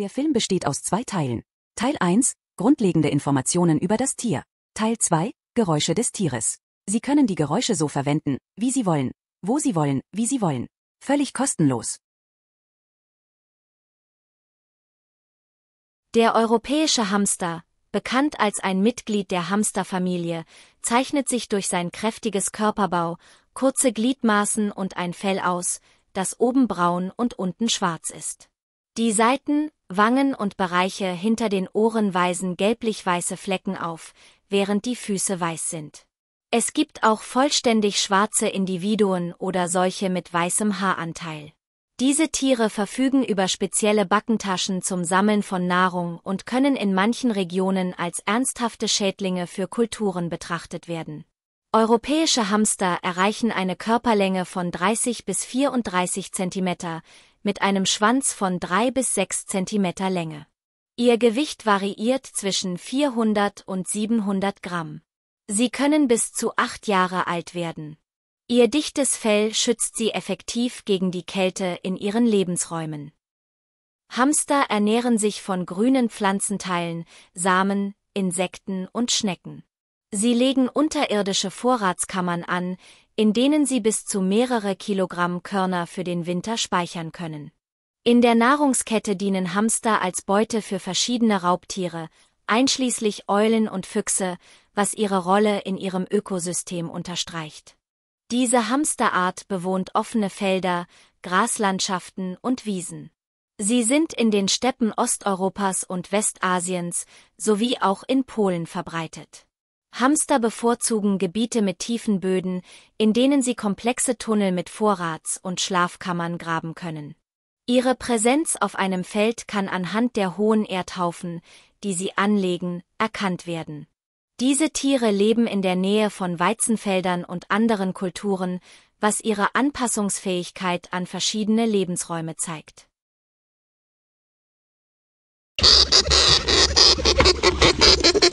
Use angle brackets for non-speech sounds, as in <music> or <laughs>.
Der Film besteht aus zwei Teilen. Teil 1, grundlegende Informationen über das Tier. Teil 2, Geräusche des Tieres. Sie können die Geräusche so verwenden, wie Sie wollen, wo Sie wollen, wie Sie wollen. Völlig kostenlos. Der europäische Hamster, bekannt als ein Mitglied der Hamsterfamilie, zeichnet sich durch sein kräftiges Körperbau, kurze Gliedmaßen und ein Fell aus, das oben braun und unten schwarz ist. Die Seiten, Wangen und Bereiche hinter den Ohren weisen gelblich-weiße Flecken auf, während die Füße weiß sind. Es gibt auch vollständig schwarze Individuen oder solche mit weißem Haaranteil. Diese Tiere verfügen über spezielle Backentaschen zum Sammeln von Nahrung und können in manchen Regionen als ernsthafte Schädlinge für Kulturen betrachtet werden. Europäische Hamster erreichen eine Körperlänge von 30 bis 34 Zentimeter, mit einem Schwanz von drei bis sechs Zentimeter Länge. Ihr Gewicht variiert zwischen 400 und 700 Gramm. Sie können bis zu acht Jahre alt werden. Ihr dichtes Fell schützt sie effektiv gegen die Kälte in ihren Lebensräumen. Hamster ernähren sich von grünen Pflanzenteilen, Samen, Insekten und Schnecken. Sie legen unterirdische Vorratskammern an, in denen sie bis zu mehrere Kilogramm Körner für den Winter speichern können. In der Nahrungskette dienen Hamster als Beute für verschiedene Raubtiere, einschließlich Eulen und Füchse, was ihre Rolle in ihrem Ökosystem unterstreicht. Diese Hamsterart bewohnt offene Felder, Graslandschaften und Wiesen. Sie sind in den Steppen Osteuropas und Westasiens sowie auch in Polen verbreitet. Hamster bevorzugen Gebiete mit tiefen Böden, in denen sie komplexe Tunnel mit Vorrats- und Schlafkammern graben können. Ihre Präsenz auf einem Feld kann anhand der hohen Erdhaufen, die sie anlegen, erkannt werden. Diese Tiere leben in der Nähe von Weizenfeldern und anderen Kulturen, was ihre Anpassungsfähigkeit an verschiedene Lebensräume zeigt. <laughs>